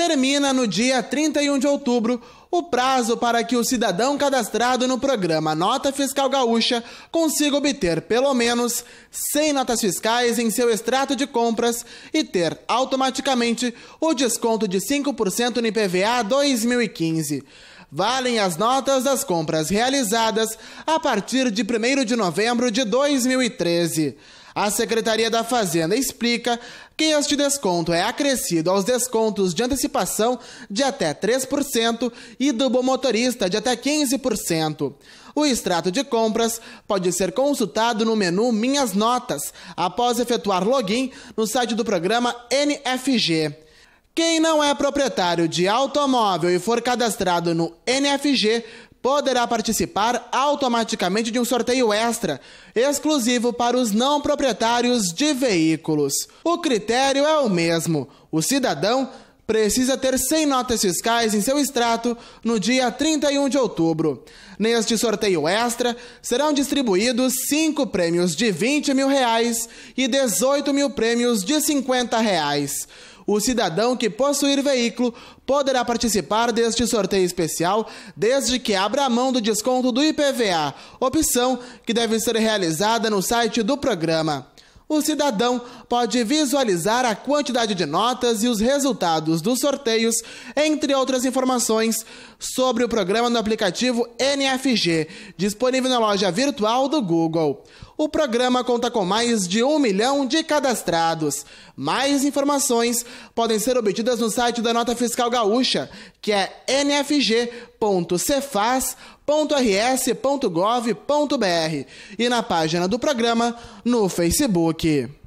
termina no dia 31 de outubro o prazo para que o cidadão cadastrado no programa Nota Fiscal Gaúcha consiga obter pelo menos 100 notas fiscais em seu extrato de compras e ter automaticamente o desconto de 5% no IPVA 2015 valem as notas das compras realizadas a partir de 1 de novembro de 2013. A Secretaria da Fazenda explica que este desconto é acrescido aos descontos de antecipação de até 3% e do bom motorista de até 15%. O extrato de compras pode ser consultado no menu Minhas Notas, após efetuar login no site do programa NFG. Quem não é proprietário de automóvel e for cadastrado no NFG poderá participar automaticamente de um sorteio extra, exclusivo para os não proprietários de veículos. O critério é o mesmo: o cidadão precisa ter 100 notas fiscais em seu extrato no dia 31 de outubro. Neste sorteio extra, serão distribuídos 5 prêmios de 20 mil reais e 18 mil prêmios de 50 reais o cidadão que possuir veículo poderá participar deste sorteio especial desde que abra mão do desconto do IPVA, opção que deve ser realizada no site do programa o cidadão pode visualizar a quantidade de notas e os resultados dos sorteios, entre outras informações sobre o programa no aplicativo NFG, disponível na loja virtual do Google o programa conta com mais de um milhão de cadastrados. Mais informações podem ser obtidas no site da Nota Fiscal Gaúcha, que é nfg.cefaz.rs.gov.br e na página do programa no Facebook.